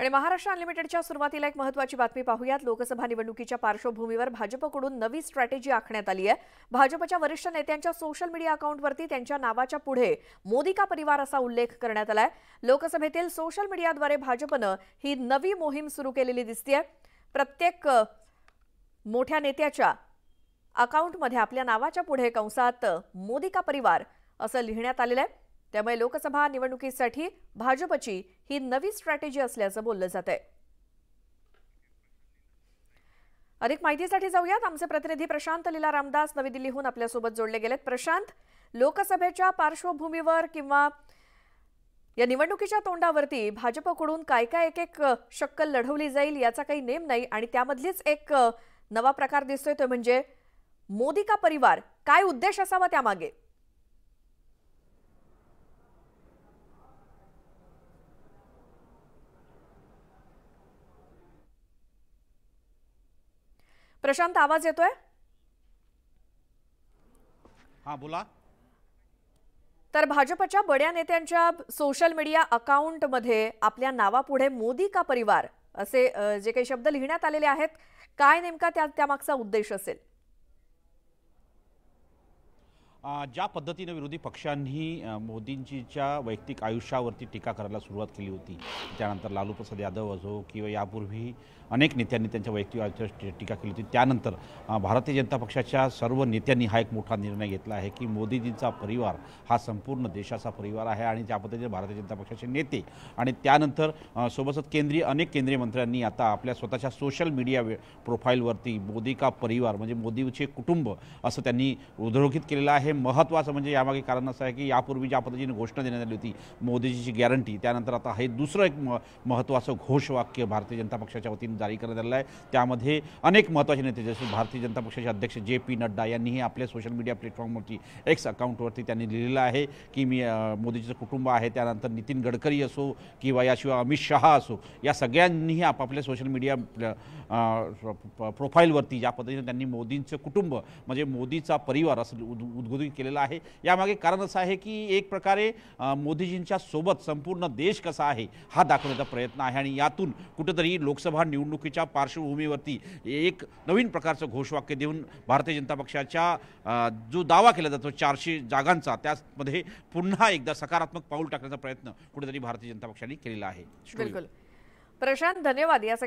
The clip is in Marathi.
आणि महाराष्ट्र अनलिमिटेडच्या सुरुवातीला एक महत्वाची बातमी पाहूयात लोकसभा निवडणुकीच्या पार्श्वभूमीवर भाजपकडून नवी स्ट्रॅटेजी आखण्यात आली आहे भाजपच्या वरिष्ठ नेत्यांच्या सोशल मीडिया अकाउंटवरती त्यांच्या नावाच्या पुढे मोदी का परिवार असा उल्लेख करण्यात आलाय लोकसभेतील सोशल मीडियाद्वारे भाजपनं ही नवी मोहीम सुरू केलेली दिसतीय प्रत्येक मोठ्या नेत्याच्या अकाउंटमध्ये आपल्या नावाच्या पुढे कंसात मोदी का परिवार असं लिहिण्यात आलेलं आहे त्यामुळे लोकसभा निवडणुकीसाठी भाजपची ही नवी स्ट्रॅटेजी असल्याचं बोललं जात आहे अधिक माहितीसाठी जाऊयात आमचे प्रतिनिधी प्रशांत लीला रामदास नवी दिल्लीहून आपल्यासोबत जोडले गेलेत प्रशांत लोकसभेच्या पार्श्वभूमीवर किंवा या निवडणुकीच्या तोंडावरती भाजपकडून काय काय एक एक शक्कल लढवली जाईल याचा काही नेम नाही आणि त्यामधलीच एक नवा प्रकार दिसतोय तो म्हणजे मोदी का परिवार काय उद्देश असावा त्यामागे प्रशांत आवाज येतोय हा बोला तर भाजपच्या बड्या नेत्यांच्या सोशल मीडिया मध्ये आपल्या नावापुढे मोदी का परिवार असे जे काही शब्द लिहिण्यात आलेले आहेत काय नेमका त्या त्यामागचा उद्देश असेल ज्या पद्धतीनं विरोधी पक्षांनी मोदींजीच्या वैयक्तिक आयुष्यावरती टीका करायला सुरुवात केली होती त्यानंतर लालू प्रसाद यादव असो किंवा यापूर्वी अनेक नेत्यांनी त्यांच्या वैयक्तिक आयुष्यावर टीका केली होती त्यानंतर भारतीय जनता पक्षाच्या सर्व नेत्यांनी हा एक मोठा निर्णय घेतला आहे की मोदीजींचा परिवार हा संपूर्ण देशाचा परिवार आहे आणि ज्या पद्धतीने भारतीय जनता पक्षाचे नेते आणि त्यानंतर सोबतच केंद्रीय अनेक केंद्रीय मंत्र्यांनी आता आपल्या स्वतःच्या सोशल मीडिया प्रोफाईलवरती मोदी का परिवार म्हणजे मोदीचे कुटुंब असं त्यांनी उद्रोखित केलेलं आहे हे महत्त्वाचं म्हणजे यामागे कारण असं आहे की यापूर्वी ज्या पद्धतीने घोषणा देण्यात आली होती मोदीजीची गॅरंटी त्यानंतर आता हे दुसरं एक म महत्त्वाचं घोषवाक्य भारतीय जनता पक्षाच्या वतीने जारी करण्यात आलेलं आहे त्यामध्ये अनेक महत्त्वाचे नेते जसे भारतीय जनता पक्षाचे अध्यक्ष जे पी नड्डा यांनीही आपल्या सोशल मीडिया प्लॅटफॉर्मवरती एक्स अकाउंटवरती त्यांनी लिहिलेलं आहे की मी मोदीजीचं कुटुंब आहे त्यानंतर नितीन गडकरी असो किंवा याशिवाय अमित शहा असो या सगळ्यांनीही आपापल्या सोशल मीडिया प्रोफाईलवरती ज्या पद्धतीने त्यांनी मोदींचं कुटुंब म्हणजे मोदीचा परिवार असं उद संबोधित केलेलं आहे यामागे कारण असं आहे की एक प्रकारे मोदीजींच्या सोबत संपूर्ण देश कसा आहे हा दाखवण्याचा प्रयत्न आहे आणि यातून कुठेतरी लोकसभा निवडणुकीच्या पार्श्वभूमीवरती एक नवीन प्रकारचं घोषवाक्य देऊन भारतीय जनता पक्षाच्या जो दावा केला जातो चारशे जागांचा त्यामध्ये पुन्हा एकदा सकारात्मक पाऊल टाकण्याचा प्रयत्न कुठेतरी भारतीय जनता पक्षाने केलेला आहे बिलकुल प्रशांत धन्यवाद या